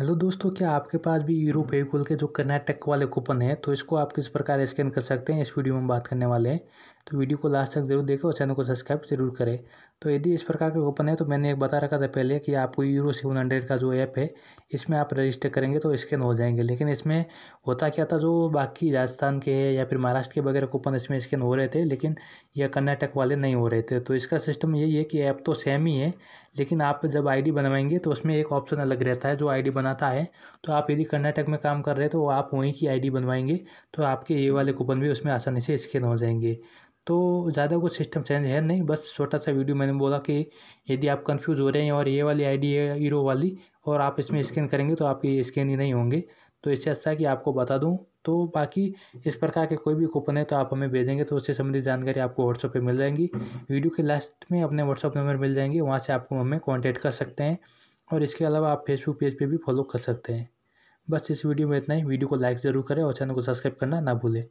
hello दोस्तों क्या आपके पास भी यूरो पे के जो कर्नाटक वाले कूपन है तो इसको आप किस प्रकार स्कैन कर सकते हैं इस वीडियो में बात करने वाले हैं तो वीडियो को लास्ट तक जरूर देखें और चैनल को सब्सक्राइब जरूर करें तो यदि इस प्रकार का कूपन है तो मैंने एक बता रखा था पहले कि आपको यूरो सेवन हंड्रेड का जो ऐप है इसमें आप रजिस्टर करेंगे तो स्कैन हो जाएंगे लेकिन इसमें होता क्या था जो बाकी राजस्थान के है या फिर महाराष्ट्र के वगैरह कूपन इसमें स्कैन हो रहे थे लेकिन यह कर्नाटक वाले नहीं हो रहे थे तो इसका सिस्टम यही है कि ऐप तो सेम ही है लेकिन आप जब डी बनवाएंगे तो उसमें एक ऑप्शन अलग रहता है जो आई बना बनाता है तो आप यदि कर्नाटक में काम कर रहे हैं तो आप वहीं की आईडी बनवाएंगे तो आपके ये वाले कूपन भी उसमें आसानी से स्कैन हो जाएंगे तो ज़्यादा कुछ सिस्टम चेंज है नहीं बस छोटा सा वीडियो मैंने बोला कि यदि आप कन्फ्यूज़ हो रहे हैं और ये वाली आईडी है हीरो वाली और आप इसमें स्कैन करेंगे तो आपके स्कैन ही नहीं होंगे तो इससे अच्छा है कि आपको बता दूँ तो बाकी इस प्रकार के कोई भी कूपन है तो आप हमें भेजेंगे तो उससे संबंधित जानकारी आपको व्हाट्सअप पे मिल जाएंगी वीडियो के लास्ट में अपने व्हाट्सअप नंबर मिल जाएंगे वहाँ से आपको हमें कांटेक्ट कर सकते हैं और इसके अलावा आप फेसबुक पेज पे भी फॉलो कर सकते हैं बस इस वीडियो में इतना ही वीडियो को लाइक ज़रूर करें और चैनल को सब्सक्राइब करना ना भूलें